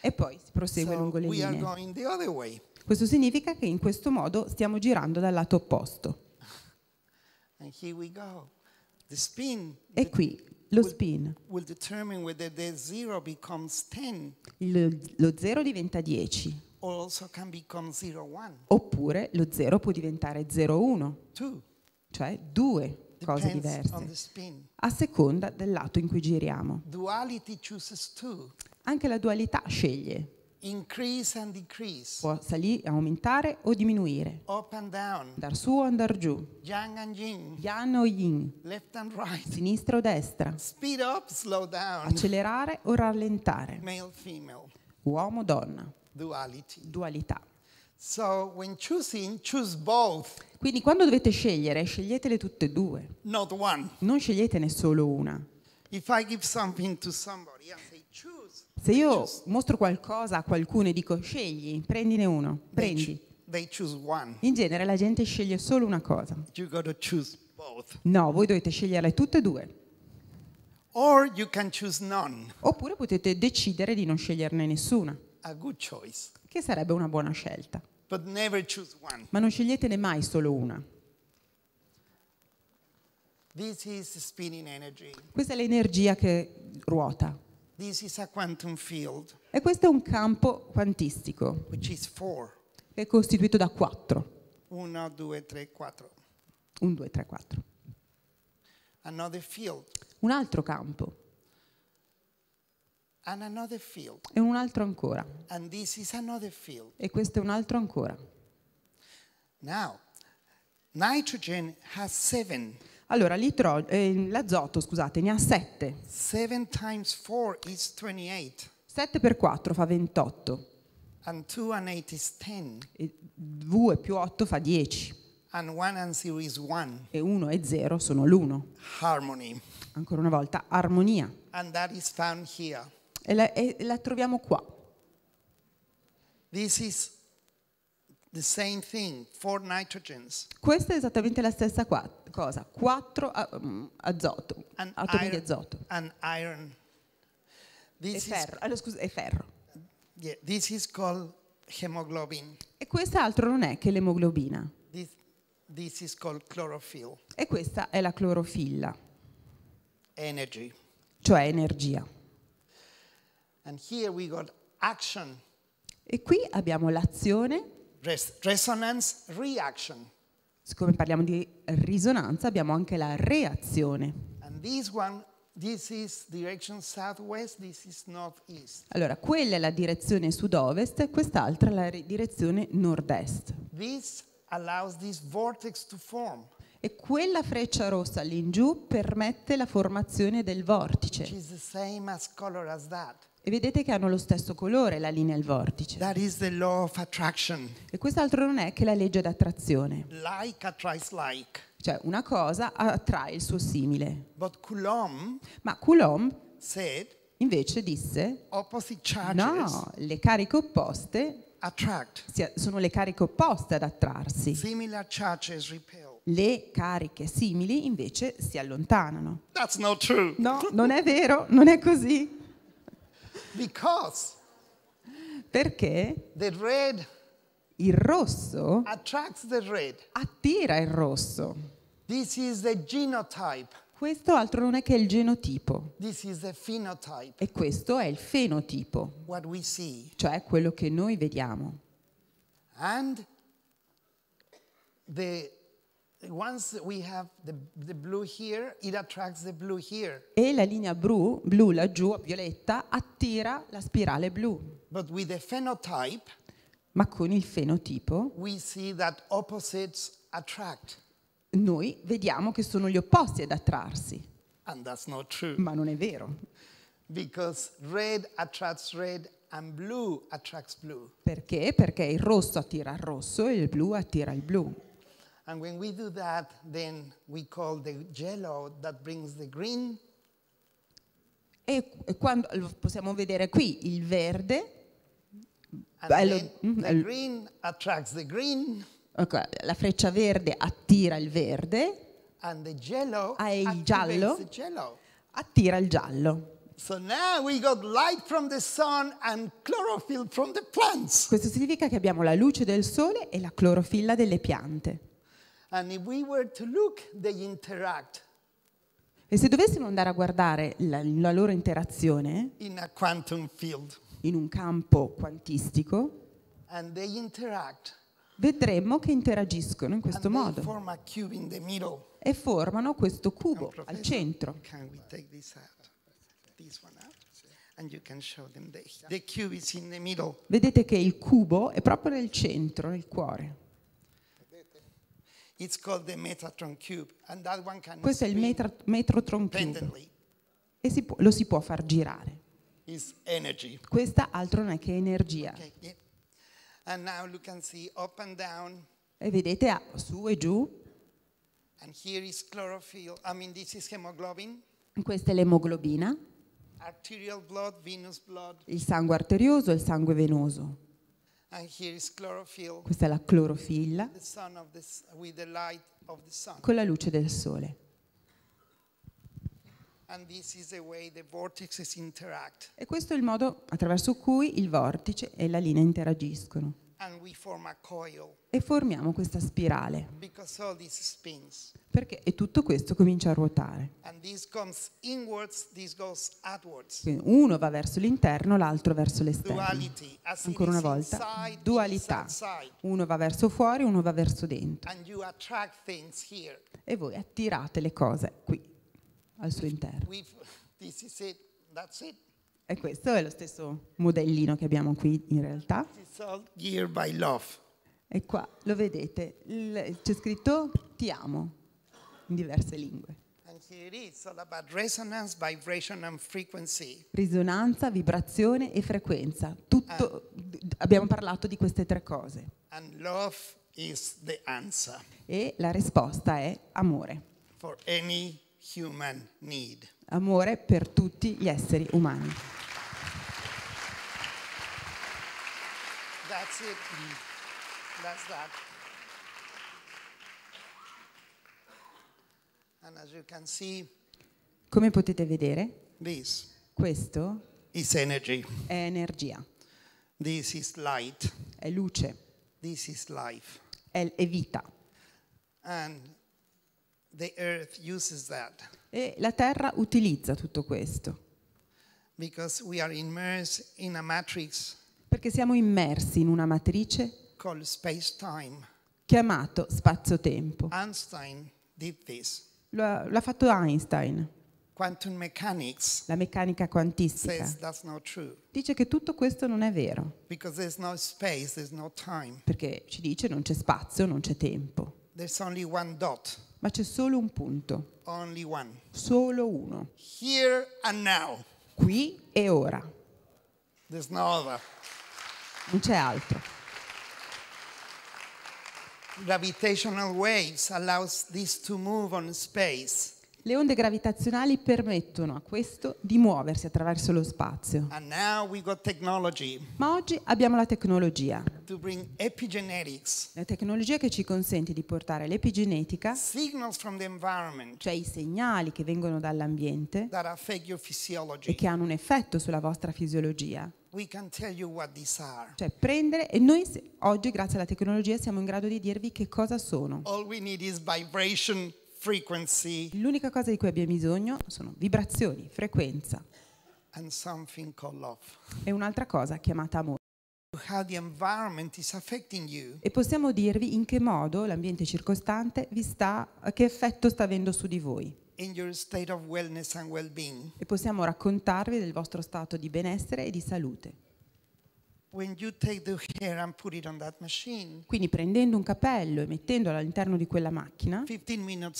e poi si prosegue lungo le linee. Questo significa che in questo modo stiamo girando dal lato opposto. e qui lo spin. Will, will lo 0 diventa 10. Oppure lo 0 può diventare 0,1, cioè 2 cose diverse, a seconda del lato in cui giriamo. Anche la dualità sceglie. And Può salire, aumentare o diminuire. Dar su o andar giù. Yang o yin. Sinistra o destra. Accelerare o rallentare. Uomo o donna. Dualità. So when choosing, choose both. Quindi quando dovete scegliere, sceglietele tutte e due. Not one. Non sceglietene solo una. If I give something to somebody, I say choose. Se io mostro qualcosa a qualcuno e dico scegli, prendine uno, prendi. They choose one. In genere la gente sceglie solo una cosa. You gotta choose both. No, voi dovete sceglierle tutte e due. Or you can choose none. Oppure potete decidere di non sceglierne nessuna. A good choice. Che sarebbe una buona scelta. Ma non sceglietene mai solo una. Questa è l'energia che ruota. E questo è un campo quantistico che è costituito da quattro. 1, 2, 3, 4. 1, 2, 3, 4. Un altro campo. E un altro ancora. E questo è un altro ancora. Now, nitrogen has seven. Allora, eh, l'azoto, scusate, ne ha 7. 7 times 4 is 28. 7 per 4 fa 28. And 2 and 8 is 10. E 2 più 8 fa 10. And 1 and 0 is 1. E 1 e 0 sono l'1. Harmony. Ancora una volta, armonia. And that is found here. E la, e la troviamo qua. This is the same thing, four nitrogens. Questa è esattamente la stessa qua- cosa, quattro um, azoto, An atomi iron, di azoto. And iron. This e ferro, is, eh, allora, scusa, è ferro. Yeah, this is called hemoglobin. E questa altro non è che l'emoglobina. This, this is called chlorophyll. E questa è la clorofilla. Energy. Cioè energia. E qui abbiamo l'azione. Res- resonance, reaction. Siccome parliamo di risonanza, abbiamo anche la reazione. And this one This is direction southwest, this is northeast. Allora, quella è la direzione sud-ovest, e quest'altra è la direzione nord-est. This allows this vortex to form. E quella freccia rossa lì in giù permette la formazione del vortice. Which is the same as color as that e vedete che hanno lo stesso colore la linea e il vortice. That is the law of attraction. E quest'altro non è che la legge d'attrazione. Like attracts like. Cioè una cosa attrae il suo simile. But Coulomb Ma Coulomb said, invece disse no, le cariche opposte attract. sono le cariche opposte ad attrarsi. Similar charges repel le cariche simili invece si allontanano. No, non è vero, non è così. Because Perché the red il rosso the red. attira il rosso. This is the genotype. Questo altro non è che il genotipo. E questo è il fenotipo. Cioè quello che noi vediamo. And the The, the here, e la linea blu, blu laggiù, violetta, attira la spirale blu. Phenotype, Ma con il fenotipo noi vediamo che sono gli opposti ad attrarsi. Ma non è vero. Red red blue blue. Perché? Perché il rosso attira il rosso e il blu attira il blu. And when we do that, then we call the yellow that brings the green. E, quando lo possiamo vedere qui il verde. Bello, mm-hmm. the green attracts the green. Okay, la freccia verde attira il verde. And the yellow ah, e il giallo the yellow. attira il giallo. So Questo significa che abbiamo la luce del sole e la clorofilla delle piante. Look, e se dovessimo andare a guardare la, la loro interazione in, field, in, un campo quantistico, vedremmo che interagiscono in questo modo e formano questo cubo al centro. Vedete che il cubo è proprio nel centro, nel cuore. Questo è il metra, Metrotron Cube e si può, lo si può far girare. Questa altro non è che energia. Okay. Yeah. E vedete su e giù. I mean, Questa è l'emoglobina. Blood, blood. Il sangue arterioso, e il sangue venoso. Questa è la clorofilla con la luce del sole. E questo è il modo attraverso cui il vortice e la linea interagiscono e formiamo questa spirale perché e tutto questo comincia a ruotare inwards, Quindi uno va verso l'interno l'altro verso l'esterno Duality, ancora una volta inside, dualità uno va verso fuori uno va verso dentro e voi attirate le cose qui al suo interno we've, we've, e questo è lo stesso modellino che abbiamo qui in realtà. E qua lo vedete, c'è scritto ti amo in diverse lingue. Risonanza, vibrazione e frequenza. Tutto, ah. abbiamo parlato di queste tre cose. E la risposta è amore. For any human need amore per tutti gli esseri umani. Grazie. That's that. And as you can see, Come potete vedere, this questo is energy. è energia. This is light. È luce. This is life. È, è vita. And e la Terra utilizza tutto questo. Perché siamo immersi in una matrice chiamata spazio-tempo. Einstein L'ha fatto Einstein. la meccanica quantistica dice che tutto questo non è vero. Perché ci dice non c'è spazio, non c'è tempo. There's only one dot ma c'è solo un punto. Solo uno. Qui e ora. Non c'è altro. Gravitational waves allows this to move on space. Le onde gravitazionali permettono a questo di muoversi attraverso lo spazio. Ma oggi abbiamo la tecnologia. La tecnologia che ci consente di portare l'epigenetica, cioè i segnali che vengono dall'ambiente e che hanno un effetto sulla vostra fisiologia. Cioè prendere e noi oggi grazie alla tecnologia siamo in grado di dirvi che cosa sono. All we need is vibration frequency. L'unica cosa di cui abbia bisogno sono vibrazioni, frequenza. And something called love. E un'altra cosa chiamata amore. How the environment is affecting you. E possiamo dirvi in che modo l'ambiente circostante vi sta, che effetto sta avendo su di voi. In your state of wellness and well-being. E possiamo raccontarvi del vostro stato di benessere e di salute. Machine, Quindi prendendo un capello e mettendolo all'interno di quella macchina,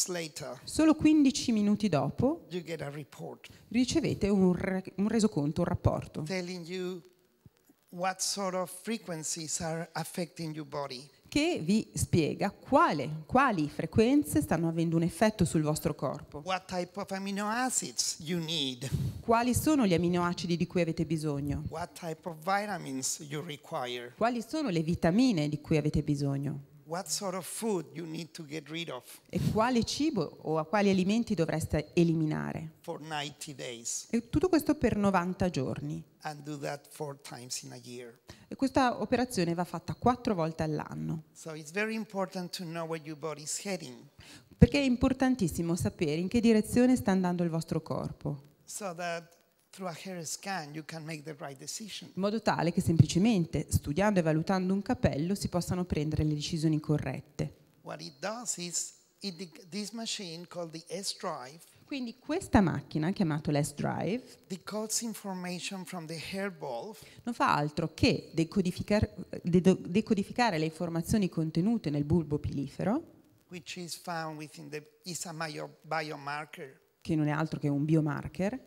later, solo 15 minuti dopo report, ricevete un, un, resoconto, un rapporto. Telling you what sort of frequencies are affecting your body che vi spiega quale, quali frequenze stanno avendo un effetto sul vostro corpo. Quali sono gli aminoacidi di cui avete bisogno? Quali sono le vitamine di cui avete bisogno? Sort of e quale cibo o a quali alimenti dovreste eliminare? E tutto questo per 90 giorni. E questa operazione va fatta quattro volte all'anno. So Perché è importantissimo sapere in che direzione sta andando il vostro corpo. So that Scan, right in modo tale che semplicemente studiando e valutando un capello si possano prendere le decisioni corrette. Is, Quindi questa macchina chiamata l'S-Drive non fa altro che decodificare, decodificare le informazioni contenute nel bulbo pilifero which is found the, is a biomarker. che non è altro che un biomarker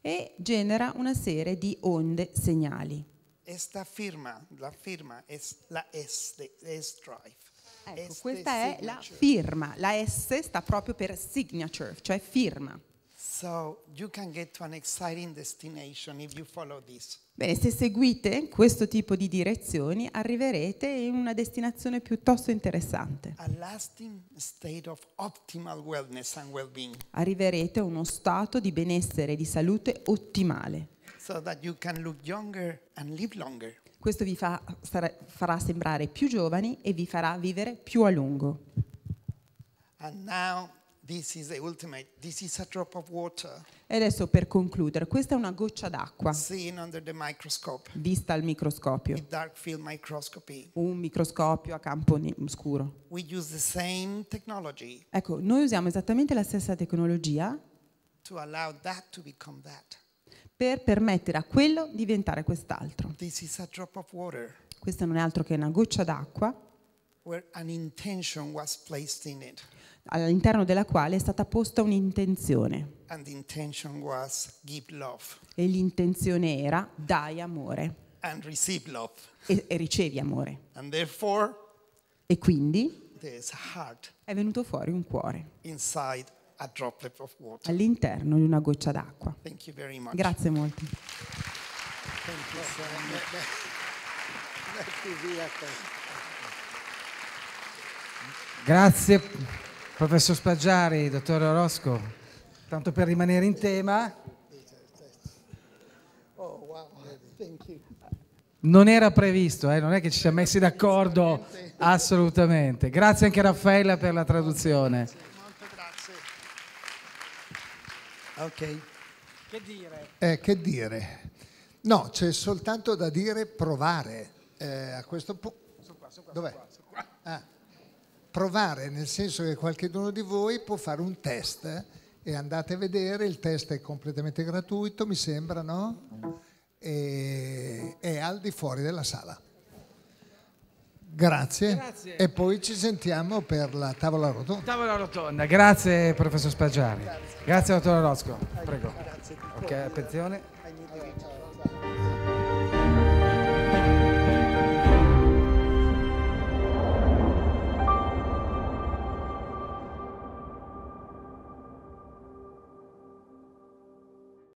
e genera una serie di onde segnali. Questa firma, la firma è la S, S-Drive. Ecco, questa è la firma. La S sta proprio per signature, cioè firma. So you can get to an exciting destination if you follow this. Bene, se seguite questo tipo di direzioni arriverete in una destinazione piuttosto interessante. A lasting state of optimal wellness and well-being. Arriverete a uno stato di benessere e di salute ottimale. So that you can look younger and live longer. Questo vi fa, farà sembrare più giovani e vi farà vivere più a lungo. And now e adesso per concludere, questa è una goccia d'acqua vista al microscopio, un microscopio a campo scuro. Ecco, noi usiamo esattamente la stessa tecnologia per permettere a quello di diventare quest'altro. Questa non è altro che una goccia d'acqua in it all'interno della quale è stata posta un'intenzione. E l'intenzione era dai amore. E, e, ricevi amore. e quindi è venuto fuori un cuore all'interno di una goccia d'acqua. Grazie molto. Grazie. Professor Spaggiari, dottore Orosco, tanto per rimanere in tema. Non era previsto, eh? non è che ci siamo messi d'accordo assolutamente. Grazie anche a Raffaella per la traduzione. Ok. Che dire? Eh, che dire? No, c'è soltanto da dire provare. Eh, a questo punto... Sono qua, sono qua. Dov'è? Sono qua. Ah provare, nel senso che qualcuno di voi può fare un test eh, e andate a vedere, il test è completamente gratuito, mi sembra, no? E è al di fuori della sala. Grazie. grazie. E poi ci sentiamo per la tavola rotonda. Tavola rotonda, grazie professor Spaggiani. Grazie, grazie dottor Orozco. Prego. Grazie. Ok, attenzione.